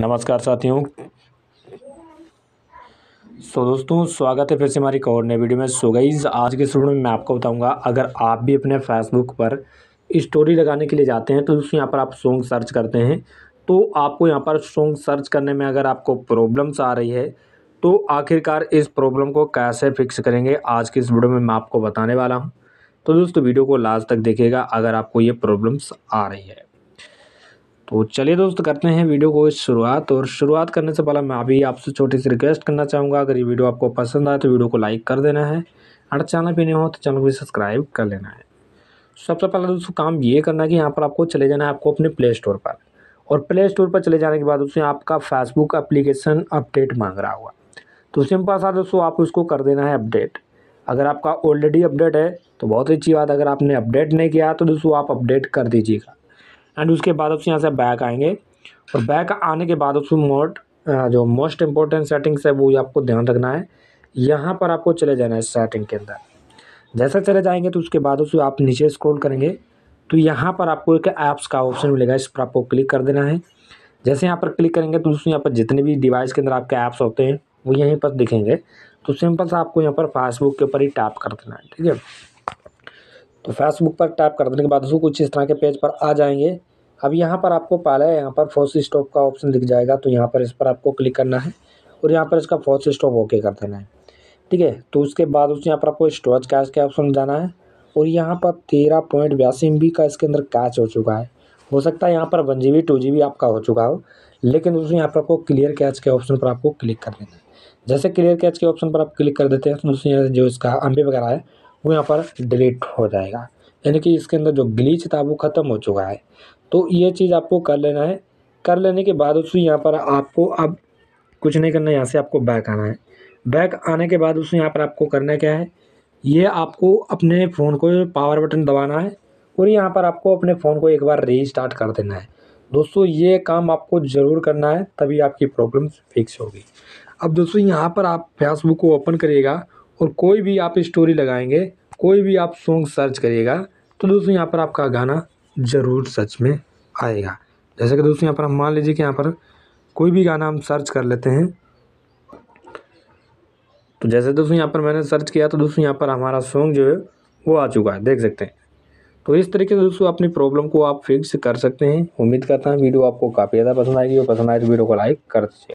नमस्कार साथियों सो दोस्तों स्वागत है फिर से हमारी और नए वीडियो में सो गई आज के स्टूडियो में मैं आपको बताऊंगा अगर आप भी अपने फेसबुक पर स्टोरी लगाने के लिए जाते हैं तो दोस्तों यहाँ पर आप सॉन्ग सर्च करते हैं तो आपको यहाँ पर सॉन्ग सर्च करने में अगर आपको प्रॉब्लम्स आ रही है तो आखिरकार इस प्रॉब्लम को कैसे फिक्स करेंगे आज के इस वीडियो में मैं आपको बताने वाला हूँ तो दोस्तों वीडियो को लास्ट तक देखिएगा अगर आपको ये प्रॉब्लम्स आ रही है तो चलिए दोस्तों करते हैं वीडियो को शुरुआत और शुरुआत करने से पहले मैं अभी आपसे छोटी सी रिक्वेस्ट करना चाहूँगा अगर ये वीडियो आपको पसंद आए तो वीडियो को लाइक कर देना है अगर चैनल पर नहीं हो तो चैनल को सब्सक्राइब कर लेना है सबसे पहले दोस्तों काम ये करना है कि यहाँ पर आपको चले जाना है आपको अपने प्ले स्टोर पर और प्ले स्टोर पर चले जाने के बाद उसमें आपका फेसबुक अप्लीकेशन अपडेट मांग रहा होगा तो सिंपल सा दोस्तों आप उसको कर देना है अपडेट अगर आपका ऑलरेडी अपडेट है तो बहुत अच्छी बात अगर आपने अपडेट नहीं किया तो दोस्तों आप अपडेट कर दीजिएगा एंड उसके बाद आपसे यहाँ से बैक आएंगे और बैक आने के बाद आपसे मोट जो मोस्ट इम्पोर्टेंट सेटिंग्स है वो आपको ध्यान रखना है यहाँ पर आपको चले जाना है सेटिंग के अंदर जैसा चले जाएंगे तो उसके बाद उसको आप नीचे स्क्रॉल करेंगे तो यहाँ पर आपको एक ऐप्स का ऑप्शन मिलेगा इस पर आपको क्लिक कर देना है जैसे यहाँ पर क्लिक करेंगे तो उसमें यहाँ पर जितने भी डिवाइस के अंदर आपके ऐप्स होते हैं वो यहीं पर दिखेंगे तो सिंपल सा आपको यहाँ पर फेसबुक के ऊपर ही टैप कर देना है ठीक है तो फेसबुक पर टैप कर देने के बाद उसको कुछ इस तरह के पेज पर आ जाएंगे अब यहाँ पर आपको पाला है यहाँ पर फोर्स स्टॉप का ऑप्शन दिख जाएगा तो यहाँ पर इस पर आपको क्लिक करना है और यहाँ पर इसका फोर्स स्टॉप ओके कर देना है ठीक है तो उसके बाद उस यहाँ पर आपको स्टोरेज कैश के ऑप्शन जाना है और यहाँ पर तेरह पॉइंट बयासी एम का इसके अंदर कैच हो चुका है हो सकता है यहाँ पर one G B two G B आपका हो चुका हो लेकिन उस यहाँ पर आपको क्लियर कैच के ऑप्शन पर आपको क्लिक कर देना है जैसे क्लियर कैच के ऑप्शन पर आप क्लिक कर देते हैं तो उस जो इसका अम्बे वगैरह है वो यहाँ पर डिलीट हो जाएगा यानी कि इसके अंदर जो ग्लीच था वो ख़त्म हो चुका है तो ये चीज़ आपको कर लेना है कर लेने के बाद उसमें यहाँ पर आपको अब कुछ नहीं करना यहाँ से आपको बैक आना है बैक आने के बाद उसमें यहाँ पर आपको करना क्या है ये आपको अपने फ़ोन को पावर बटन दबाना है और यहाँ पर आपको अपने फ़ोन को एक बार रीस्टार्ट कर देना है दोस्तों ये काम आपको ज़रूर करना है तभी आपकी प्रॉब्लम फिक्स होगी अब दोस्तों यहाँ पर आप फेसबुक को ओपन करिएगा और कोई भी आप स्टोरी लगाएंगे कोई भी आप सॉन्ग सर्च करिएगा तो दोस्तों यहाँ पर आपका गाना ज़रूर सर्च में आएगा जैसे कि दोस्तों यहाँ पर हम मान लीजिए कि यहाँ पर कोई भी गाना हम सर्च कर लेते हैं तो जैसे दोस्तों यहाँ पर मैंने सर्च किया तो दोस्तों यहाँ पर हमारा सॉन्ग जो है वो आ चुका है देख सकते हैं तो इस तरीके से दोस्तों अपनी प्रॉब्लम को आप फिक्स कर सकते हैं उम्मीद करता हूँ वीडियो आपको काफ़ी ज़्यादा पसंद आएगी और पसंद आए तो वीडियो को लाइक कर दीजिए